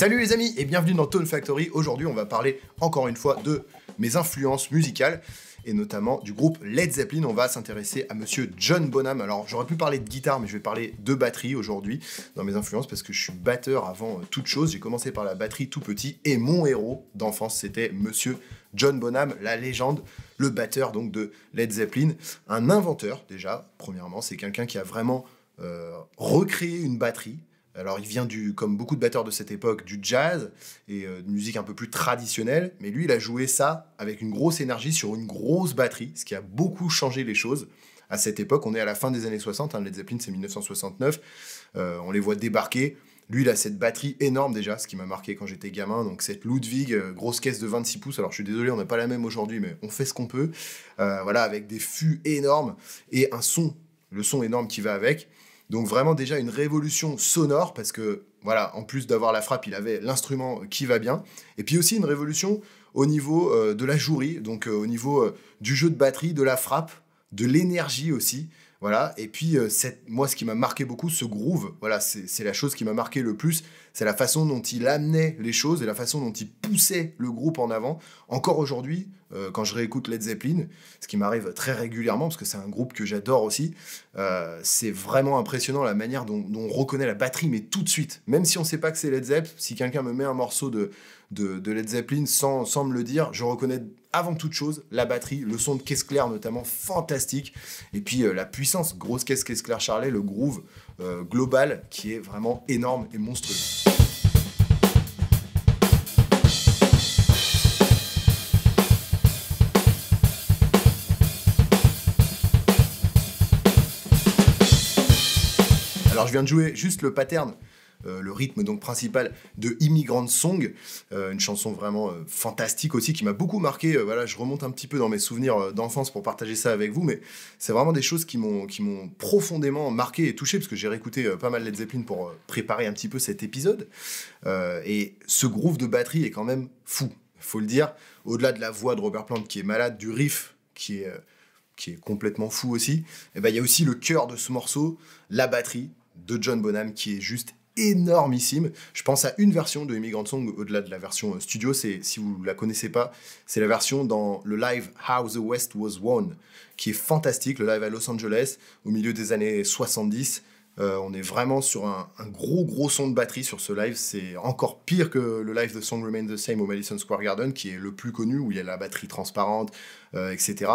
Salut les amis et bienvenue dans Tone Factory. Aujourd'hui, on va parler encore une fois de mes influences musicales et notamment du groupe Led Zeppelin. On va s'intéresser à monsieur John Bonham. Alors, j'aurais pu parler de guitare, mais je vais parler de batterie aujourd'hui dans mes influences parce que je suis batteur avant euh, toute chose. J'ai commencé par la batterie tout petit et mon héros d'enfance, c'était monsieur John Bonham, la légende, le batteur donc de Led Zeppelin, un inventeur déjà, premièrement, c'est quelqu'un qui a vraiment euh, recréé une batterie alors il vient du, comme beaucoup de batteurs de cette époque, du jazz et euh, de musique un peu plus traditionnelle, mais lui il a joué ça avec une grosse énergie sur une grosse batterie, ce qui a beaucoup changé les choses. À cette époque, on est à la fin des années 60, hein. Led Zeppelin c'est 1969, euh, on les voit débarquer. Lui, il a cette batterie énorme déjà, ce qui m'a marqué quand j'étais gamin. Donc, cette Ludwig, euh, grosse caisse de 26 pouces. Alors, je suis désolé, on n'a pas la même aujourd'hui, mais on fait ce qu'on peut. voilà, avec des fûts énormes et un son, le son énorme qui va avec. Donc vraiment déjà une révolution sonore parce que voilà, en plus d'avoir la frappe, il avait l'instrument qui va bien. Et puis aussi une révolution au niveau euh, de la jouerie, donc euh, au niveau euh, du jeu de batterie, de la frappe, de l'énergie aussi. Voilà. Et puis, euh, moi, ce qui m'a marqué beaucoup, ce groove, voilà, c'est la chose qui m'a marqué le plus. C'est la façon dont il amenait les choses et la façon dont il poussait le groupe en avant. Encore aujourd'hui, euh, quand je réécoute Led Zeppelin, ce qui m'arrive très régulièrement, parce que c'est un groupe que j'adore aussi, euh, c'est vraiment impressionnant la manière dont, dont, on reconnaît la batterie, mais tout de suite. Même si on ne sait pas que c'est Led Zeppelin, si quelqu'un me met un morceau de, de, Led Zeppelin, sans, me le dire. Je reconnais avant toute chose la batterie, le son de caisse claire notamment, fantastique. Et puis euh, la puissance, grosse caisse caisse claire Charlet, le groove euh, global qui est vraiment énorme et monstrueux. Alors je viens de jouer juste le pattern euh, le rythme donc principal de Immigrant Song, euh, une chanson vraiment euh, fantastique aussi qui m'a beaucoup marqué. voilà, je remonte un petit peu dans mes souvenirs d'enfance pour partager ça avec vous, mais c'est vraiment des choses qui m'ont profondément marqué et touché parce que j'ai réécouté pas mal Led Zeppelin pour préparer un petit peu cet épisode. et ce groove de batterie est quand même fou, faut le dire. Au-delà de la voix de Robert Plant qui est malade, du riff qui est qui est complètement fou aussi, et eh ben, il y a aussi le cœur de ce morceau, la batterie de John Bonham qui est juste énormissime. Je pense à une version de Immigrant Song au-delà de la version euh, studio. C'est si vous la connaissez pas, c'est la version dans le live How the West Was Won, qui est fantastique. Le live à Los Angeles au milieu des années 70. Euh, on est vraiment sur un, gros gros son de batterie sur ce live. C'est encore pire que le live de Song Remain the Same au Madison Square Garden, qui est le plus connu, où il y a la batterie transparente, euh, etc.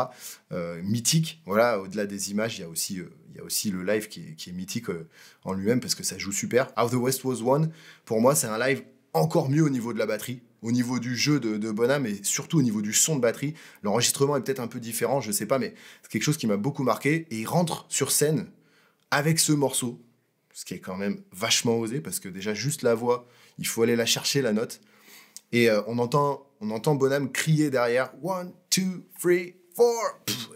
Euh, mythique. Voilà, au-delà des images, il y a aussi, le live qui est, mythique en lui-même parce que ça joue super. How the West Was One" pour moi, c'est un live encore mieux au niveau de la batterie, au niveau du jeu de, de Bonham et surtout au niveau du son de batterie. L'enregistrement est peut-être un peu différent, je ne sais pas, mais c'est quelque chose qui m'a beaucoup marqué. Et il rentre sur scène avec ce morceau, ce qui est quand même vachement osé parce que déjà juste la voix, il faut aller la chercher la note. Et euh, on entend on entend Bonham crier derrière one two three four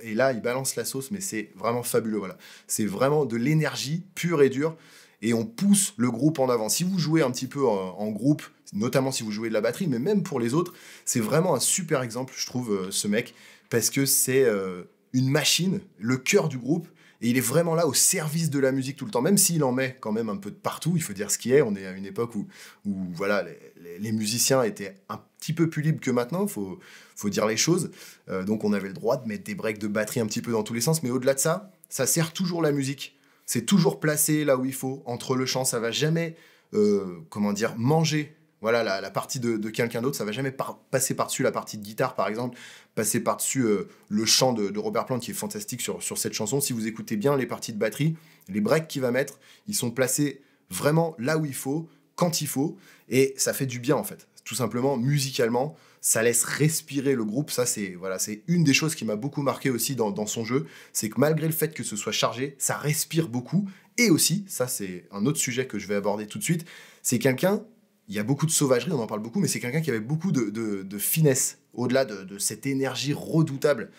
et là il balance la sauce mais c'est vraiment fabuleux voilà. C'est vraiment de l'énergie pure et dure et on pousse le groupe en avant. Si vous jouez un petit peu en, groupe, notamment si vous jouez de la batterie, mais même pour les autres, c'est vraiment un super exemple, je trouve, euh, ce mec, parce que c'est euh, une machine, le cœur du groupe, et il est vraiment là au service de la musique tout le temps, même s'il en met quand même un peu de partout. Il faut dire ce qui est. On est à une époque où, où voilà, les, musiciens étaient un petit peu plus libres que maintenant, faut, faut dire les choses. Euh, donc on avait le droit de mettre des breaks de batterie un petit peu dans tous les sens, mais au-delà de ça, ça sert toujours la musique. C'est toujours placé là où il faut, entre le chant, ça va jamais, euh, comment dire, manger voilà, la, partie de, quelqu'un d'autre, ça va jamais passer par-dessus la partie de guitare, par exemple, passer par-dessus euh, le chant de, Robert Plant qui est fantastique sur, sur cette chanson. Si vous écoutez bien les parties de batterie, les breaks qu'il va mettre, ils sont placés vraiment là où il faut, quand il faut, et ça fait du bien en fait. Tout simplement, musicalement, ça laisse respirer le groupe. Ça, c'est voilà, c'est une des choses qui m'a beaucoup marqué aussi dans son jeu, c'est que malgré le fait que ce soit chargé, ça respire beaucoup. Et aussi, ça c'est un autre sujet que je vais aborder tout de suite, c'est quelqu'un il y a beaucoup de sauvagerie, on en parle beaucoup, mais c'est quelqu'un qui avait beaucoup de, finesse, au-delà de, cette énergie redoutable.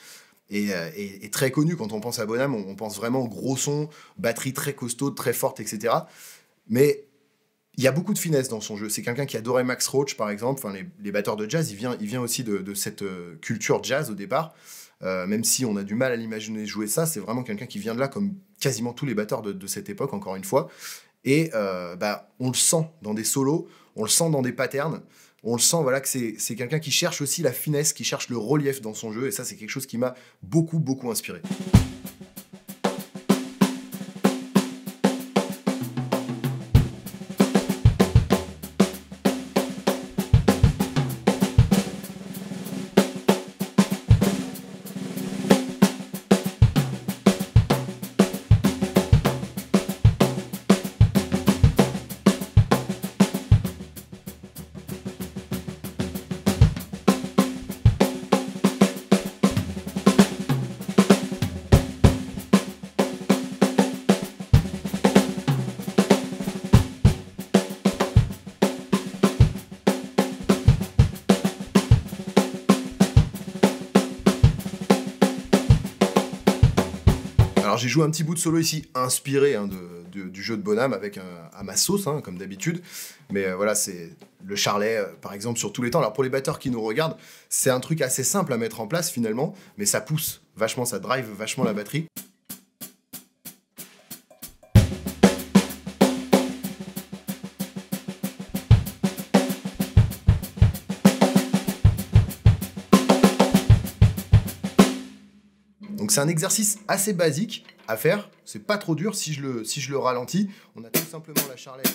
Euh, et, très connue quand on pense à Bonham, on, pense vraiment gros son, batterie très costaud, très forte, etc. Mais il y a beaucoup de finesse dans son jeu. C'est quelqu'un qui adorait Max Roach, par exemple, enfin, les, batteurs de jazz, il vient, il vient aussi de, cette euh, culture jazz au départ. Euh, même si on a du mal à l'imaginer jouer ça, c'est vraiment quelqu'un qui vient de là, comme quasiment tous les batteurs de, de cette époque, encore une fois. Et euh, bah, on le sent dans des solos, on le sent dans des patterns, on le sent voilà que c'est quelqu'un qui cherche aussi la finesse, qui cherche le relief dans son jeu, et ça c'est quelque chose qui m'a beaucoup beaucoup inspiré. Joue un petit bout de solo ici, inspiré hein, du jeu de Bonham avec un, à sauce, hein, comme d'habitude. Mais euh, voilà, c'est le charlet, euh, par exemple, sur tous les temps. Alors pour les batteurs qui nous regardent, c'est un truc assez simple à mettre en place finalement, mais ça pousse vachement, ça drive vachement la batterie. Donc c'est un exercice assez basique, à faire. C'est pas trop dur si je, le, si je le ralentis. On a tout simplement la charlette.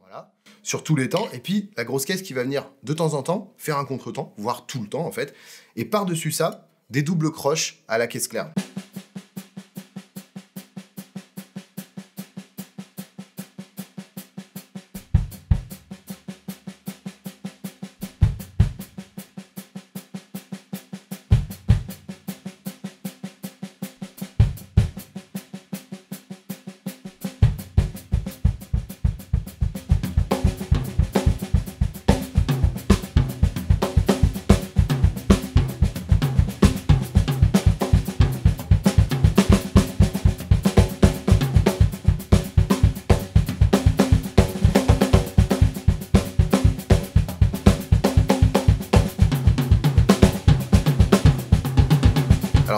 Voilà. Sur tous les temps. Et puis la grosse caisse qui va venir de temps en temps faire un contretemps, voire tout le temps en fait. Et par-dessus ça, des doubles croches à la caisse claire.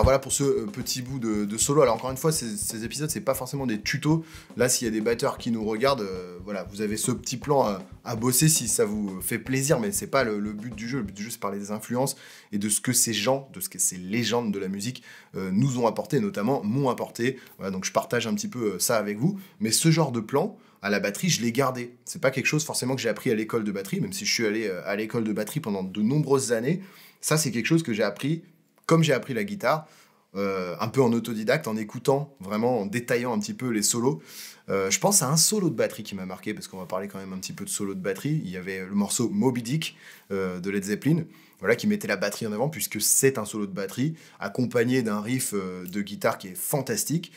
voilà pour ce euh, petit bout de, solo. Alors encore une fois, ces, épisodes, c'est pas forcément des tutos. Là, s'il y a des batteurs qui nous regardent, euh, voilà, vous avez ce petit plan euh, à, bosser si ça vous fait plaisir, mais c'est pas le, but du jeu. Le but du jeu, c'est parler des influences et de ce que ces gens, de ce que ces légendes de la musique nous ont apporté, notamment m'ont apporté. Voilà, donc je partage un petit peu ça avec vous. Mais ce genre de plan, à la batterie, je l'ai gardé. C'est pas quelque chose forcément que j'ai appris à l'école de batterie, même si je suis allé à l'école de batterie pendant de nombreuses années. Ça, c'est quelque chose que j'ai appris comme j'ai appris la guitare, euh, un peu en autodidacte, en écoutant, vraiment en détaillant un petit peu les solos. Euh, je pense à un solo de batterie qui m'a marqué, parce qu'on va parler quand même un petit peu de solo de batterie. Il y avait le morceau Moby Dick euh, de Led Zeppelin, voilà, qui mettait la batterie en avant, puisque c'est un solo de batterie, accompagné d'un riff de guitare qui est fantastique,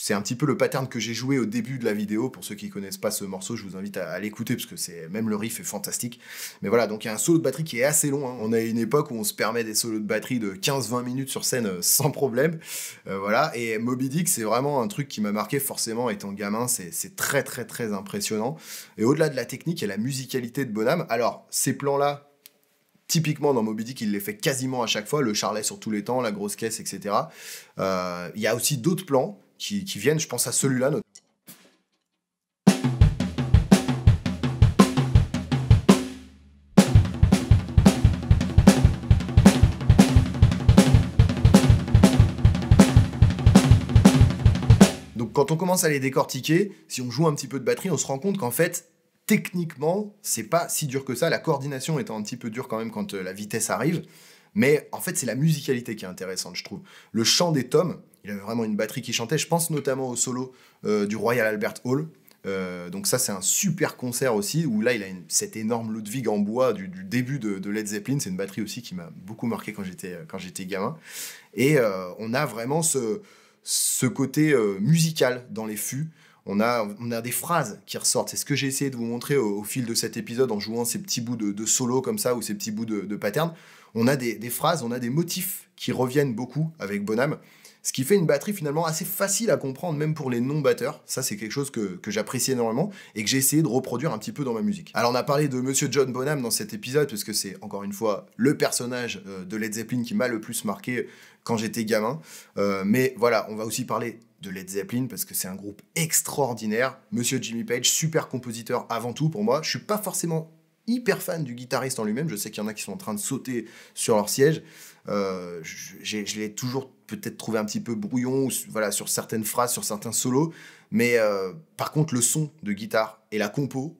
c'est un petit peu le pattern que j'ai joué au début de la vidéo. Pour ceux qui ne connaissent pas ce morceau, je vous invite à, l'écouter parce que c'est même le riff est fantastique. Mais voilà, donc il y a un solo de batterie qui est assez long. Hein. On a une époque où on se permet des solos de batterie de 15-20 minutes sur scène euh, sans problème. Euh, voilà, et Moby Dick, c'est vraiment un truc qui m'a marqué forcément étant gamin. C'est très très très impressionnant. Et au-delà de la technique il y a la musicalité de Bonham, alors ces plans-là, Typiquement, dans Moby Dick, il les fait quasiment à chaque fois, le charlet sur tous les temps, la grosse caisse, etc. Euh, il y a aussi d'autres plans qui, viennent. Je pense à celui-là Donc quand on commence à les décortiquer, si on joue un petit peu de batterie, on se rend compte qu'en fait, techniquement, c'est pas si dur que ça. La coordination étant un petit peu dure quand même quand euh, la vitesse arrive. Mais en fait, c'est la musicalité qui est intéressante, je trouve. Le chant des tomes, il avait vraiment une batterie qui chantait. Je pense notamment au solo euh, du Royal Albert Hall. Euh, donc ça, c'est un super concert aussi, où là, il a cette énorme Ludwig en bois du, début de, Led Zeppelin. C'est une batterie aussi qui m'a beaucoup marqué quand j'étais, euh, quand j'étais gamin. Et on a vraiment ce, côté musical dans les fûts. On a, a des phrases qui ressortent. C'est ce que j'ai essayé de vous montrer au, fil de cet épisode en jouant ces petits bouts de, solo comme ça ou ces petits bouts de, pattern on a des, phrases, on a des motifs qui reviennent beaucoup avec Bonham, ce qui fait une batterie finalement assez facile à comprendre, même pour les non-batteurs. Ça, c'est quelque chose que, que j'apprécie énormément et que j'ai essayé de reproduire un petit peu dans ma musique. Alors, on a parlé de Monsieur John Bonham dans cet épisode, parce que c'est encore une fois le personnage euh, de Led Zeppelin qui m'a le plus marqué quand j'étais gamin. Euh, mais voilà, on va aussi parler de Led Zeppelin parce que c'est un groupe extraordinaire. Monsieur Jimmy Page, super compositeur avant tout pour moi. Je suis pas forcément hyper fan du guitariste en lui-même. Je sais qu'il y en a qui sont en train de sauter sur leur siège. Euh, je, l'ai toujours peut-être trouvé un petit peu brouillon voilà, sur certaines phrases, sur certains solos. Mais euh, par contre, le son de guitare et la compo,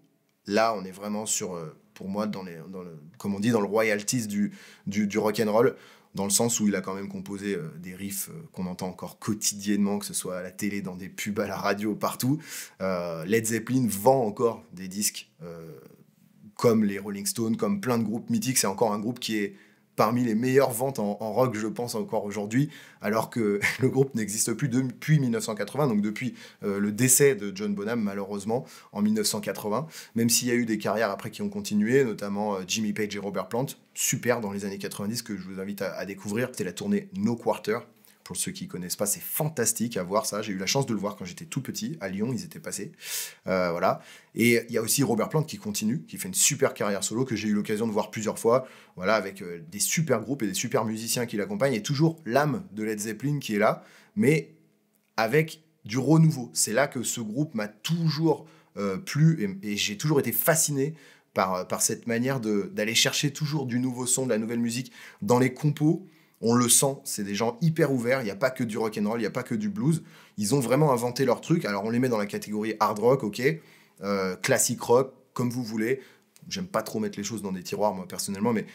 là, on est vraiment sur, euh, pour moi, dans les, le, comme on dit, dans le royalties du, du, du roll dans le sens où il a quand même composé des riffs qu'on entend encore quotidiennement, que ce soit à la télé, dans des pubs, à la radio, partout. Led Zeppelin vend encore des disques comme les Rolling Stones, comme plein de groupes mythiques. C'est encore un groupe qui est parmi les meilleures ventes en, rock, je pense, encore aujourd'hui, alors que le groupe n'existe plus depuis 1980, donc depuis euh, le décès de John Bonham, malheureusement, en 1980, même s'il y a eu des carrières après qui ont continué, notamment euh, Jimmy Page et Robert Plant, super dans les années 90, que je vous invite à, à découvrir. C'était la tournée No Quarter, pour ceux qui connaissent pas, c'est fantastique à voir ça. J'ai eu la chance de le voir quand j'étais tout petit. À Lyon, ils étaient passés. Euh, voilà. Et il y a aussi Robert Plant qui continue, qui fait une super carrière solo que j'ai eu l'occasion de voir plusieurs fois. Voilà, avec euh, des super groupes et des super musiciens qui l'accompagnent. Et toujours l'âme de Led Zeppelin qui est là, mais avec du renouveau. C'est là que ce groupe m'a toujours euh, plu et, j'ai toujours été fasciné par, par cette manière d'aller chercher toujours du nouveau son, de la nouvelle musique dans les compos on le sent, c'est des gens hyper ouverts, il n'y a pas que du rock and roll, il n'y a pas que du blues. Ils ont vraiment inventé leur truc. Alors on les met dans la catégorie hard rock, ok, euh, classique rock, comme vous voulez. J'aime pas trop mettre les choses dans des tiroirs, moi personnellement, mais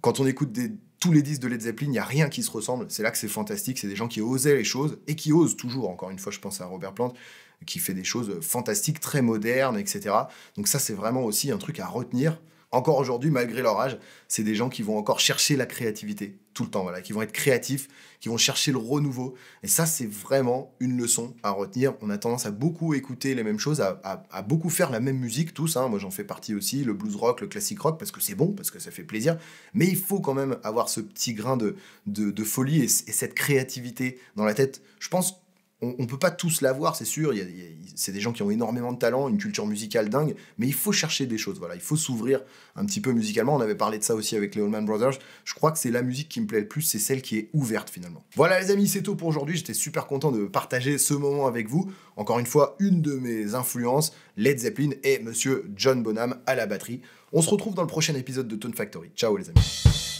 quand on écoute tous les disques de Led Zeppelin, il n'y a rien qui se ressemble. C'est là que c'est fantastique, c'est des gens qui osaient les choses et qui osent toujours. Encore une fois, je pense à Robert Plant qui fait des choses fantastiques, très modernes, etc. Donc ça, c'est vraiment aussi un truc à retenir. Encore aujourd'hui, malgré leur âge, c'est des gens qui vont encore chercher la créativité tout le temps, voilà, qui vont être créatifs, qui vont chercher le renouveau. Et ça, c'est vraiment une leçon à retenir. On a tendance à beaucoup écouter les mêmes choses, à, beaucoup faire la même musique, tous. Hein. Moi, j'en fais partie aussi, le blues rock, le classic rock, parce que c'est bon, parce que ça fait plaisir. Mais il faut quand même avoir ce petit grain de, de, folie et, et cette créativité dans la tête. Je pense on, ne peut pas tous l'avoir, c'est sûr. C'est des gens qui ont énormément de talent, une culture musicale dingue, mais il faut chercher des choses. Voilà, il faut s'ouvrir un petit peu musicalement. On avait parlé de ça aussi avec les Allman Brothers. Je crois que c'est la musique qui me plaît le plus, c'est celle qui est ouverte finalement. Voilà les amis, c'est tout pour aujourd'hui. J'étais super content de partager ce moment avec vous. Encore une fois, une de mes influences, Led Zeppelin et Monsieur John Bonham à la batterie. On se retrouve dans le prochain épisode de Tone Factory. Ciao les amis.